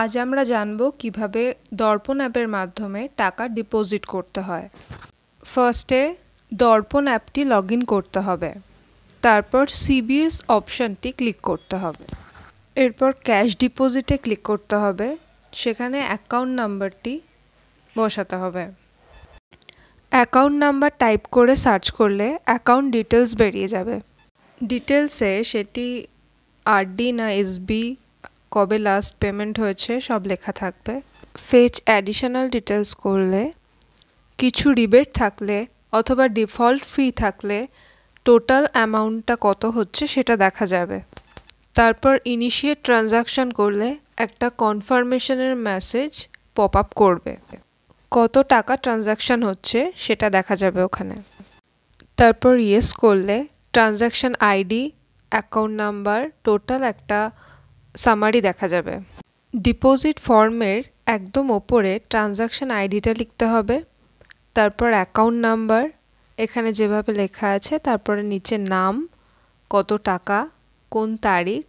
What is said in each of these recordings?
আজ আমরা জানব কিভাবে দর্পণ অ্যাপের মাধ্যমে টাকা ডিপোজিট করতে হয় ফার্স্টে দর্পণ অ্যাপটি লগ করতে হবে তারপর সিবিএস অপশানটি ক্লিক করতে হবে এরপর ক্যাশ ডিপোজিটে ক্লিক করতে হবে সেখানে অ্যাকাউন্ট নাম্বারটি বসাতে হবে অ্যাকাউন্ট নাম্বার টাইপ করে সার্চ করলে অ্যাকাউন্ট ডিটেলস বেরিয়ে যাবে ডিটেলসে সেটি আরডি না এসবি কবে লাস্ট পেমেন্ট হয়েছে সব লেখা থাকবে ফেচ অ্যাডিশনাল ডিটেলস করলে কিছু রিবেট থাকলে অথবা ডিফল্ট ফি থাকলে টোটাল অ্যামাউন্টটা কত হচ্ছে সেটা দেখা যাবে তারপর ইনিশিয়েট ট্রানজাকশান করলে একটা কনফার্মেশনের মেসেজ পপ আপ করবে কত টাকা ট্রানজাকশান হচ্ছে সেটা দেখা যাবে ওখানে তারপর ইয়েস করলে transaction ID account number total একটা সামারি দেখা যাবে ডিপোজিট ফর্মের একদম ওপরে ট্রানজাকশান আইডিটা লিখতে হবে তারপর অ্যাকাউন্ট নাম্বার এখানে যেভাবে লেখা আছে তারপরে নিচে নাম কত টাকা কোন তারিখ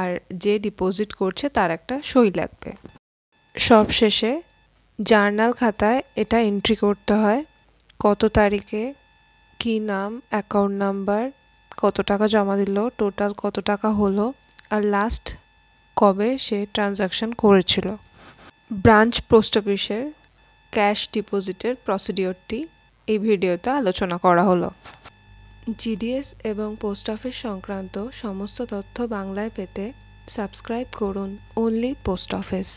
আর যে ডিপোজিট করছে তার একটা সই লাগবে সব শেষে জার্নাল খাতায় এটা এন্ট্রি করতে হয় কত তারিখে কি নাম অ্যাকাউন্ট নাম্বার কত টাকা জমা দিল টোটাল কত টাকা হলো আর লাস্ট কবে সে ট্রানজাকশন করেছিল ব্রাঞ্চ পোস্ট অফিসের ক্যাশ ডিপোজিটের প্রসিডিওরটি এই ভিডিওতে আলোচনা করা হলো জিডিএস এবং পোস্ট অফিস সংক্রান্ত সমস্ত তথ্য বাংলায় পেতে সাবস্ক্রাইব করুন ওনলি পোস্ট অফিস